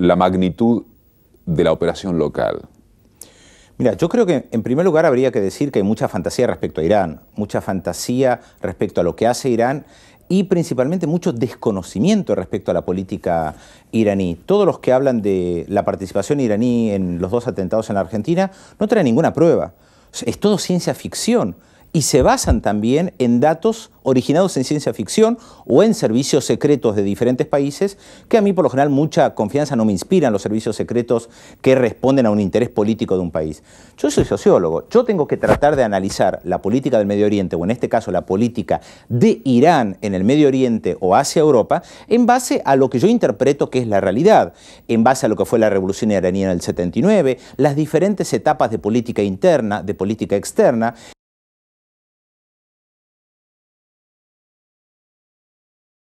la magnitud de la operación local? Mira, yo creo que en primer lugar habría que decir que hay mucha fantasía respecto a Irán, mucha fantasía respecto a lo que hace Irán y principalmente mucho desconocimiento respecto a la política iraní. Todos los que hablan de la participación iraní en los dos atentados en la Argentina no traen ninguna prueba. Es todo ciencia ficción y se basan también en datos originados en ciencia ficción o en servicios secretos de diferentes países, que a mí por lo general mucha confianza no me inspiran los servicios secretos que responden a un interés político de un país. Yo soy sociólogo, yo tengo que tratar de analizar la política del Medio Oriente, o en este caso la política de Irán en el Medio Oriente o hacia Europa, en base a lo que yo interpreto que es la realidad, en base a lo que fue la revolución iraní en el 79, las diferentes etapas de política interna, de política externa,